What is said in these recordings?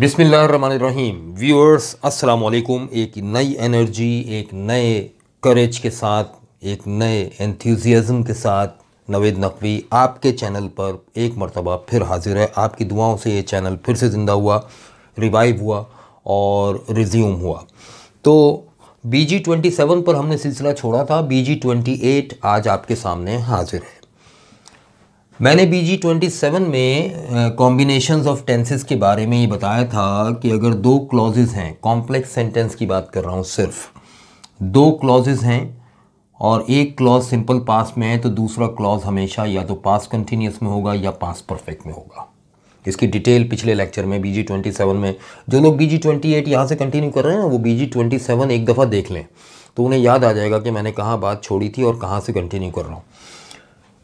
बिसमीम व्यूअर्स अस्सलाम वालेकुम एक नई एनर्जी एक नए करेज के साथ एक नए एंथ्यूज़ियाज़म के साथ नवेद नकवी आपके चैनल पर एक मरतबा फिर हाजिर है आपकी दुआओं से ये चैनल फिर से ज़िंदा हुआ रिवाइव हुआ और रिज्यूम हुआ तो बी जी ट्वेंटी सेवन पर हमने सिलसिला छोड़ा था बी जी ट्वेंटी एट आज आपके सामने हाजिर है मैंने बी जी ट्वेंटी सेवन में कॉम्बिनेशन ऑफ टेंसेस के बारे में ये बताया था कि अगर दो क्लॉजेज़ हैं कॉम्प्लेक्स सेंटेंस की बात कर रहा हूँ सिर्फ दो क्लॉजेज़ हैं और एक क्लॉज सिंपल पास में है तो दूसरा क्लॉज हमेशा या तो पास कंटिन्यूस में होगा या पास परफेक्ट में होगा इसकी डिटेल पिछले लेक्चर में बी जी ट्वेंटी सेवन में जो लोग बी जी ट्वेंटी एट यहाँ से कंटिन्यू कर रहे हैं वो बी जी ट्वेंटी सेवन एक दफ़ा देख लें तो उन्हें याद आ जाएगा कि मैंने कहाँ बात छोड़ी थी और कहाँ से कंटिन्यू कर रहा हूँ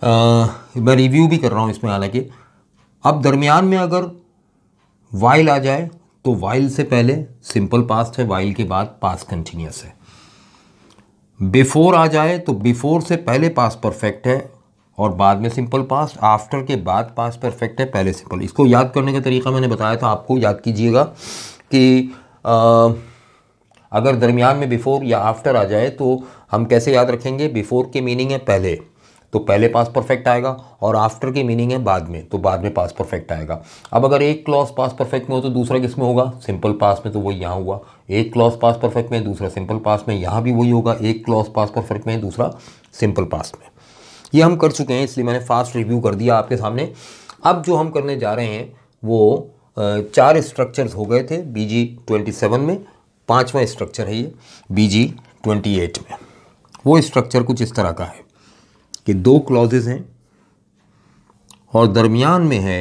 मैं रिव्यू भी कर रहा हूँ इसमें हालांकि अब दरमियान में अगर वाइल आ जाए तो वाइल से पहले सिंपल पास्ट है वाइल के बाद पास कंटिन्यूस है बिफोर आ जाए तो बिफोर से पहले पास परफेक्ट है और बाद में सिंपल पास्ट आफ्टर के बाद पास परफेक्ट है पहले सिंपल इसको याद करने का तरीका मैंने बताया था आपको याद कीजिएगा कि आ, अगर दरमियान में बिफोर या आफ्टर आ जाए तो हम कैसे याद रखेंगे बिफोर के मीनिंग है पहले तो पहले पास परफेक्ट आएगा और आफ्टर की मीनिंग है बाद में तो बाद में पास परफेक्ट आएगा अब अगर एक क्लॉस पास परफेक्ट में हो तो दूसरा किस में होगा सिंपल पास में तो वही यहाँ हुआ एक क्लॉस पास परफेक्ट में दूसरा सिंपल पास में यहाँ भी वही होगा एक क्लॉस पास परफेक्ट में दूसरा सिंपल पास में ये हम कर चुके हैं इसलिए मैंने फास्ट रिव्यू कर दिया आपके सामने अब जो हम करने जा रहे हैं वो चार स्ट्रक्चर्स हो गए थे बी जी ट्वेंटी सेवन में पाँचवा स्ट्रक्चर है ये बी जी ट्वेंटी एट में वो स्ट्रक्चर कुछ इस तरह का है कि दो क्लॉजेज हैं और दरमियान में है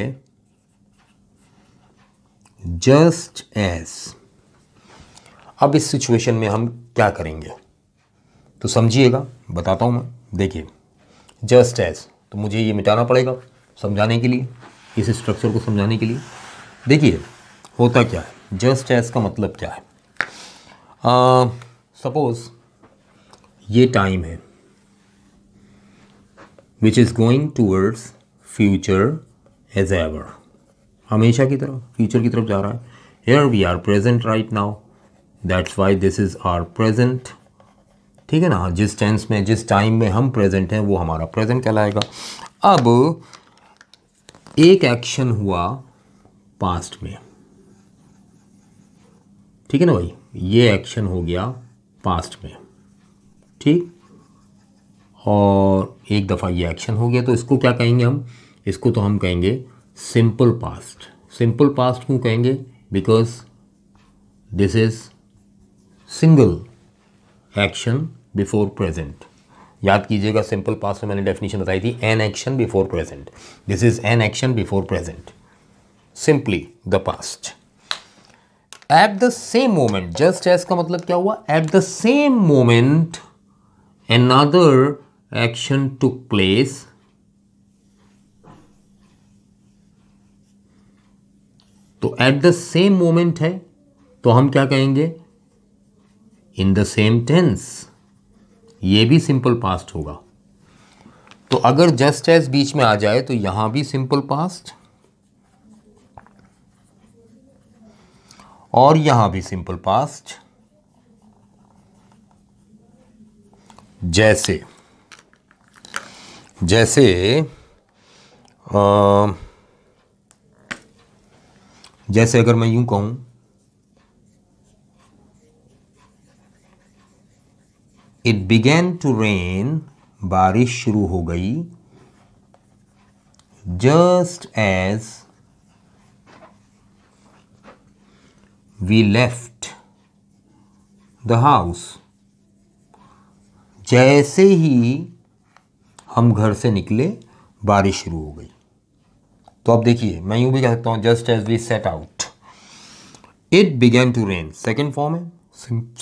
जस्ट एज अब इस सिचुएशन में हम क्या करेंगे तो समझिएगा बताता हूँ मैं देखिए जस्ट एस तो मुझे ये मिटाना पड़ेगा समझाने के लिए इस स्ट्रक्चर को समझाने के लिए देखिए होता क्या है जस्ट एस का मतलब क्या है सपोज़ ये टाइम है which is going towards future as ever हमेशा की तरफ फ्यूचर की तरफ जा रहा है here we are present right now that's why this is our present ठीक है ना जिस टेंस में जिस टाइम में हम प्रेजेंट हैं वो हमारा प्रेजेंट कहलाएगा अब एक एक्शन हुआ पास्ट में ठीक है ना भाई ये एक्शन हो गया पास्ट में ठीक और एक दफ़ा ये एक्शन हो गया तो इसको क्या कहेंगे हम इसको तो हम कहेंगे सिंपल पास्ट सिंपल पास्ट क्यों कहेंगे because this is single action before present याद कीजिएगा सिंपल पास्ट में मैंने डेफिनेशन बताई थी an action before present this is an action before present simply the past at the same moment just as का मतलब क्या हुआ at the same moment another action took place तो at the same moment है तो हम क्या कहेंगे इन द सेम टेंस ये भी सिंपल पास्ट होगा तो अगर जस्ट एज बीच में आ जाए तो यहां भी सिंपल पास्ट और यहां भी सिंपल पास्ट जैसे जैसे आ, जैसे अगर मैं यूं कहूं इट बिगेन टू रेन बारिश शुरू हो गई just as we left the house जैसे ही हम घर से निकले बारिश शुरू हो गई तो अब देखिए मैं यूं भी कह सकता हूँ just as we set out it began to rain second form है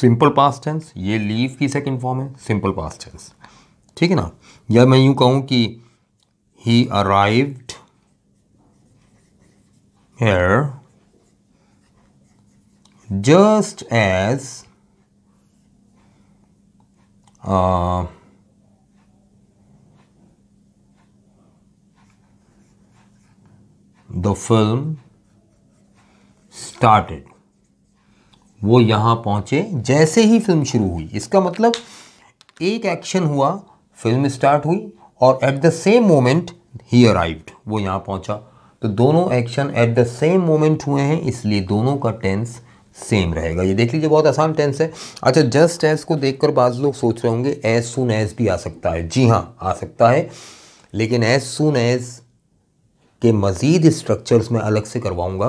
सिंपल पास टेंस ये लीव की सेकेंड फॉर्म है सिंपल पास टेंस ठीक है ना या मैं यूं कहूं कि he arrived here just as the film started वो यहाँ पहुंचे जैसे ही फिल्म शुरू हुई इसका मतलब एक एक्शन हुआ फिल्म स्टार्ट हुई और at the same moment he arrived वो यहाँ पहुँचा तो दोनों action at the same moment हुए हैं इसलिए दोनों का टेंस सेम रहेगा ये देख लीजिए बहुत आसान टेंस है अच्छा जस्ट एज को देखकर बाज लोग सोच रहे होंगे एज सुन एज भी आ सकता है जी हाँ आ सकता है लेकिन एज सुन एज के मज़ीद स्ट्रक्चर्स में अलग से करवाऊँगा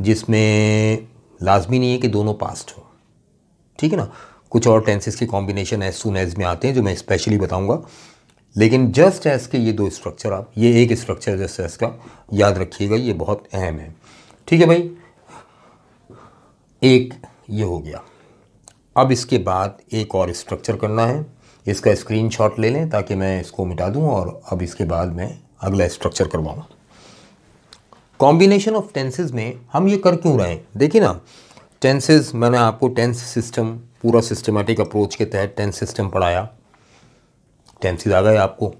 जिसमें लाजमी नहीं है कि दोनों पास्ट हों ठीक है ना कुछ और टेंसेस के कॉम्बिनेशन एज सुन एज में आते हैं जो मैं स्पेशली बताऊँगा लेकिन जस्ट एज के ये दो स्ट्रक्चर आप ये एक स्ट्रक्चर जस्ट एज का याद रखिएगा ये बहुत अहम है ठीक है भाई एक ये हो गया अब इसके बाद एक और स्ट्रक्चर करना है इसका स्क्रीनशॉट ले लें ताकि मैं इसको मिटा दूं और अब इसके बाद मैं अगला स्ट्रक्चर करवाऊँ कॉम्बिनेशन ऑफ टेंसेज में हम ये कर क्यों रहे हैं देखिए ना टेंसेज मैंने आपको टेंस सिस्टम पूरा सिस्टमेटिक अप्रोच के तहत टेंस सिस्टम पढ़ाया टेंसेज आ गए आपको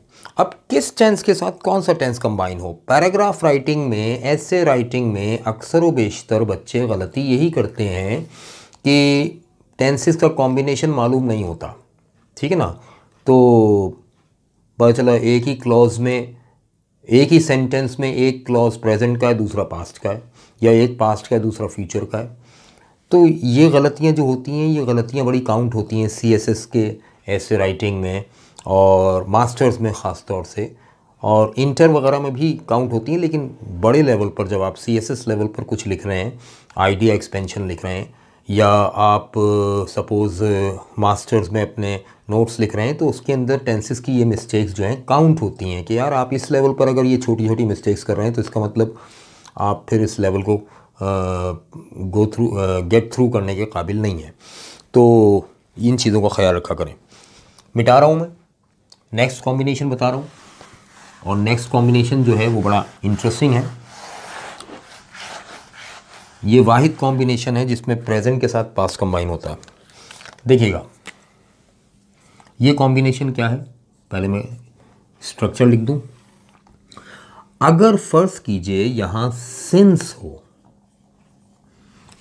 अब किस टेंस के साथ कौन सा टेंस कंबाइन हो पैराग्राफ राइटिंग में ऐसे राइटिंग में अक्सर व बेशतर बच्चे गलती यही करते हैं कि टेंसेस का कॉम्बिनेशन मालूम नहीं होता ठीक है ना तो पता चला एक ही क्लॉज में एक ही सेंटेंस में एक क्लॉज प्रेजेंट का है दूसरा पास्ट का है या एक पास्ट का है दूसरा फ्यूचर का है तो ये गलतियाँ जो होती हैं ये गलतियाँ बड़ी काउंट होती हैं सी एस एस के ऐसे राइटिंग में और मास्टर्स में ख़ास तौर से और इंटर वगैरह में भी काउंट होती हैं लेकिन बड़े लेवल पर जब आप सी एस एस लेवल पर कुछ लिख रहे हैं आइडिया एक्सपेंशन लिख रहे हैं या आप सपोज़ मास्टर्स में अपने नोट्स लिख रहे हैं तो उसके अंदर टेंसेस की ये मिस्टेक्स जो हैं काउंट होती हैं कि यार आप इस लेवल पर अगर ये छोटी छोटी मिस्टेक्स कर रहे हैं तो इसका मतलब आप फिर इस लेवल को गो थ्रू गेट थ्रू करने के काबिल नहीं है तो इन चीज़ों का ख्याल रखा करें मिटा रहा हूँ मैं नेक्स्ट कॉम्बिनेशन बता रहा हूँ और नेक्स्ट कॉम्बिनेशन जो है वो बड़ा इंटरेस्टिंग है ये वाहिद कॉम्बिनेशन है जिसमें प्रेजेंट के साथ पास कंबाइन होता है देखिएगा ये कॉम्बिनेशन क्या है पहले मैं स्ट्रक्चर लिख दूं अगर फर्ज कीजिए यहां सिंस हो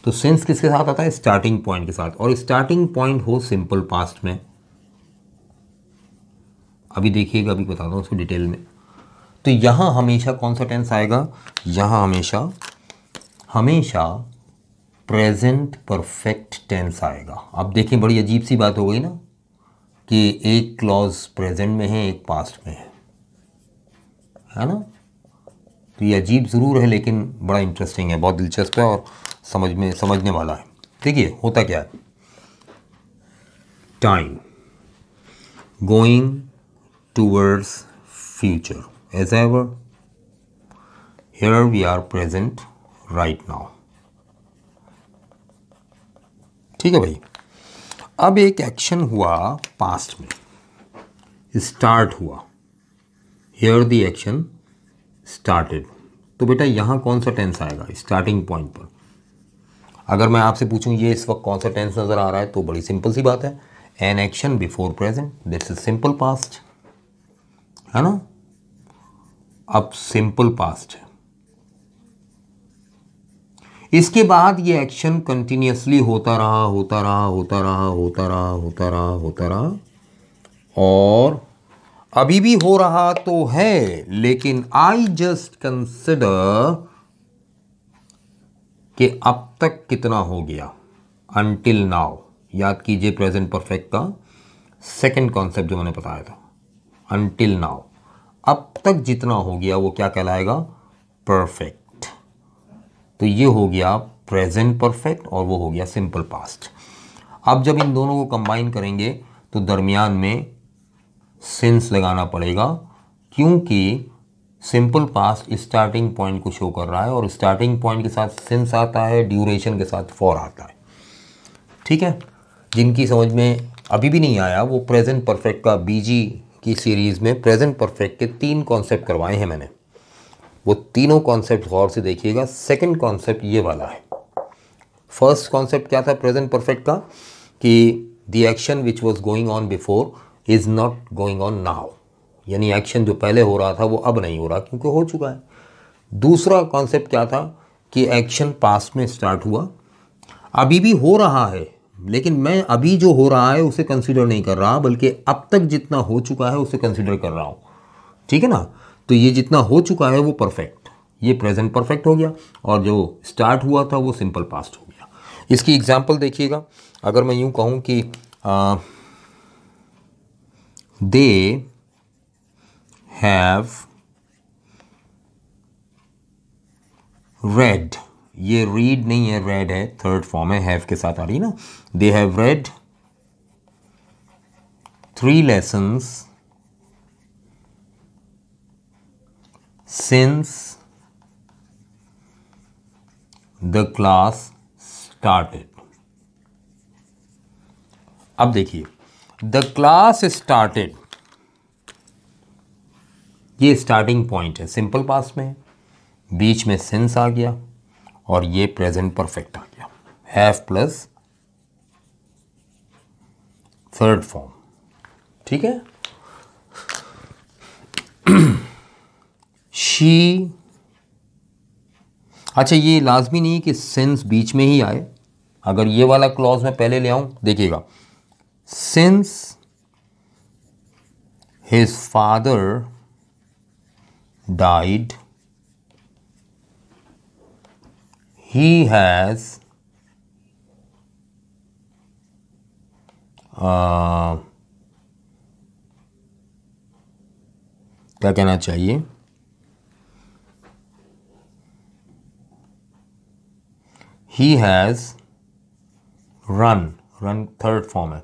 तो सिंस किसके साथ आता है स्टार्टिंग पॉइंट के साथ और स्टार्टिंग पॉइंट हो सिंपल पास्ट में अभी देखिएगा अभी बताता हूँ उसको डिटेल में तो यहां हमेशा कौन सा टेंस आएगा यहां हमेशा हमेशा प्रेजेंट परफेक्ट टेंस आएगा आप देखें बड़ी अजीब सी बात हो गई ना कि एक क्लॉज प्रेजेंट में है एक पास्ट में है है ना तो ये अजीब ज़रूर है लेकिन बड़ा इंटरेस्टिंग है बहुत दिलचस्प है और समझ में समझने वाला है ठीक है होता क्या है time going towards future as ever here we are present right now ठीक है भाई अब एक एक्शन हुआ पास्ट में स्टार्ट हुआ हेयर द एक्शन स्टार्टेड तो बेटा यहां कौन सा टेंस आएगा स्टार्टिंग पॉइंट पर अगर मैं आपसे पूछूं ये इस वक्त कौन सा टेंस नज़र आ रहा है तो बड़ी सिंपल सी बात है an action before present this is simple past है ना अब सिंपल पास्ट है इसके बाद ये एक्शन कंटिन्यूसली होता रहा होता रहा होता रहा होता रहा होता रहा होता रहा और अभी भी हो रहा तो है लेकिन आई जस्ट कंसिडर कि अब तक कितना हो गया अनटिल नाउ याद कीजिए प्रेजेंट परफेक्ट का सेकंड कॉन्सेप्ट जो मैंने बताया था अनटिल नाउ अब तक जितना हो गया वो क्या कहलाएगा परफेक्ट तो ये हो गया प्रेजेंट परफेक्ट और वो हो गया सिंपल पास्ट अब जब इन दोनों को कंबाइन करेंगे तो दरमियान में सिंस लगाना पड़ेगा क्योंकि सिंपल पास्ट स्टार्टिंग पॉइंट को शो कर रहा है और स्टार्टिंग पॉइंट के साथ सिंस आता है ड्यूरेशन के साथ फॉर आता है ठीक है जिनकी समझ में अभी भी नहीं आया वो प्रेजेंट परफेक्ट का बीजी की सीरीज़ में प्रेजेंट परफेक्ट के तीन कॉन्सेप्ट करवाए हैं मैंने वो तीनों कॉन्सेप्ट गौर से देखिएगा सेकंड कॉन्सेप्ट ये वाला है फर्स्ट कॉन्सेप्ट क्या था प्रेजेंट परफेक्ट का कि the action which was going on before is not going on now यानी एक्शन जो पहले हो रहा था वो अब नहीं हो रहा क्योंकि हो चुका है दूसरा कॉन्सेप्ट क्या था कि एक्शन पास्ट में स्टार्ट हुआ अभी भी हो रहा है लेकिन मैं अभी जो हो रहा है उसे कंसिडर नहीं कर रहा बल्कि अब तक जितना हो चुका है उसे कंसिडर कर रहा हूँ ठीक है ना तो ये जितना हो चुका है वो परफेक्ट ये प्रेजेंट परफेक्ट हो गया और जो स्टार्ट हुआ था वो सिंपल पास्ट हो गया इसकी एग्जाम्पल देखिएगा अगर मैं यूं कहूं कि आ, दे हैव रेड ये रीड नहीं है रेड है थर्ड फॉर्म है हैव के साथ आ रही है ना they have read three lessons since the class started अब देखिए द क्लास स्टार्टेड ये स्टार्टिंग पॉइंट है सिंपल पास में बीच में सिंस आ गया और ये प्रेजेंट परफेक्ट आ गया हैव प्लस थर्ड फॉर्म ठीक है शी अच्छा ये लाजमी नहीं कि सिंस बीच में ही आए अगर ये वाला क्लॉज मैं पहले ले आऊं देखिएगा since his father died he has क्या कहना चाहिए he has run run third form है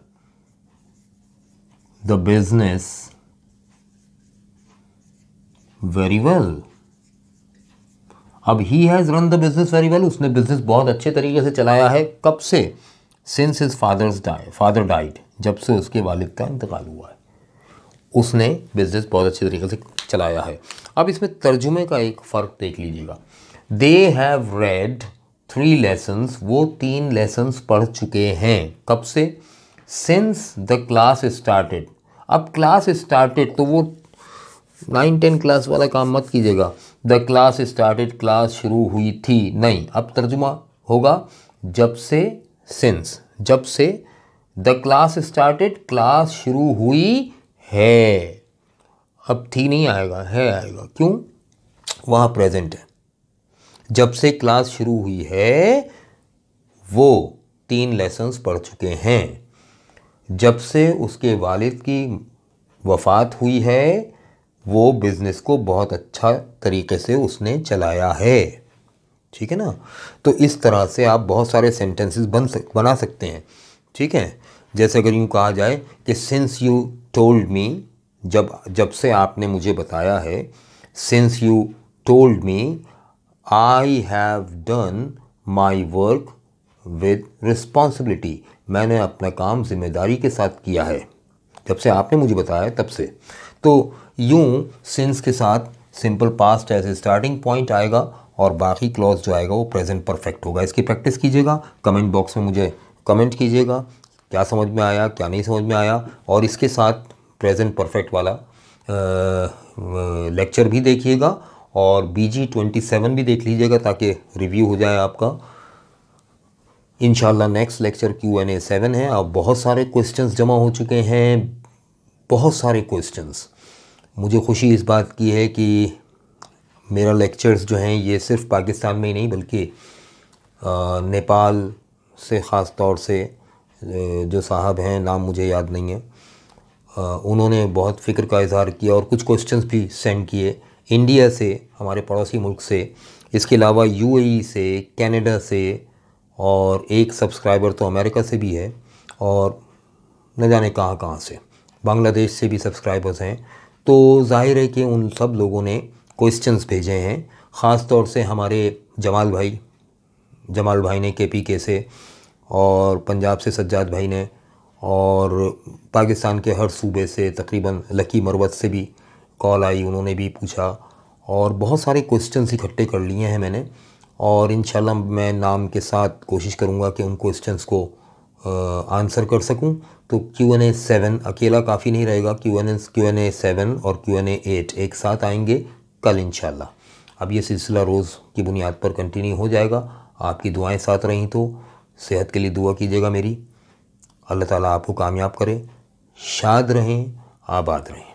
द बिजनेस वेरी वेल अब he has run the business very well उसने बिजनेस बहुत अच्छे तरीके से चलाया है कब से since his father's die father died जब से उसके वालिद का इंतकाल हुआ है उसने बिजनेस बहुत अच्छे तरीके से चलाया है अब इसमें तर्जुमे का एक फ़र्क देख लीजिएगा they have read three lessons वो तीन लेसन्स पढ़ चुके हैं कब से सिंस द क्लास स्टार्टेड अब क्लास स्टार्टेड तो वो नाइन टेन क्लास वाला काम मत कीजिएगा द क्लास स्टार्टेड क्लास शुरू हुई थी नहीं अब तर्जुमा होगा जब से सिंस जब से द क्लास स्टार्टेड क्लास शुरू हुई है अब थी नहीं आएगा है आएगा क्यों वहाँ प्रेजेंट है जब से क्लास शुरू हुई है वो तीन लेसन्स पढ़ चुके हैं जब से उसके वालिद की वफ़ात हुई है वो बिज़नेस को बहुत अच्छा तरीके से उसने चलाया है ठीक है ना तो इस तरह से आप बहुत सारे सेंटेंसेस बन सक बना सकते हैं ठीक है जैसे अगर यूँ कहा जाए कि सिंस यू टोल्ड मी जब जब से आपने मुझे बताया है since you told me I have done my work with responsibility मैंने अपना काम जिम्मेदारी के साथ किया है जब से आपने मुझे बताया तब से तो यूँ सिंस के साथ simple past as a starting point आएगा और बाकी क्लॉज जो आएगा वो प्रेजेंट परफेक्ट होगा इसकी प्रैक्टिस कीजिएगा कमेंट बॉक्स में मुझे कमेंट कीजिएगा क्या समझ में आया क्या नहीं समझ में आया और इसके साथ प्रेजेंट परफेक्ट वाला लेक्चर भी देखिएगा और बी जी ट्वेंटी सेवन भी देख लीजिएगा ताकि रिव्यू हो जाए आपका in next lecture Q N A seven है अब बहुत सारे क्वेश्चंस जमा हो चुके हैं बहुत सारे क्वेश्चंस मुझे खुशी इस बात की है कि मेरा लेक्चर्स जो हैं ये सिर्फ पाकिस्तान में ही नहीं बल्कि नेपाल से ख़ास तौर से जो साहब हैं नाम मुझे याद नहीं है उन्होंने बहुत फ़िक्र का इजहार किया और कुछ क्वेश्चंस भी सेंड किए इंडिया से हमारे पड़ोसी मुल्क से इसके अलावा यूएई से कनाडा से और एक सब्सक्राइबर तो अमेरिका से भी है और न जाने कहाँ कहाँ से बांग्लादेश से भी सब्सक्राइबर्स हैं तो जाहिर है कि उन सब लोगों ने क्वेश्चंस भेजे हैं ख़ास तौर से हमारे जमाल भाई जमाल भाई ने के पी के से और पंजाब से सज्जाद भाई ने और पाकिस्तान के हर सूबे से तकरीबन लकी मरवत से भी कॉल आई उन्होंने भी पूछा और बहुत सारे क्वेश्चंस इकट्ठे कर लिए हैं मैंने और इन मैं नाम के साथ कोशिश करूँगा कि उन क्वेश्चंस को आंसर कर सकूँ तो क्यू एन ए सेवन अकेला काफ़ी नहीं रहेगा Q N Q N A seven और क्यू एन एट एक साथ आएंगे कल इन अब ये सिलसिला रोज़ की बुनियाद पर कंटिन्यू हो जाएगा आपकी दुआएं साथ रहीं तो सेहत के लिए दुआ कीजिएगा मेरी अल्लाह ताला आपको कामयाब करे शाद रहें आबाद रहें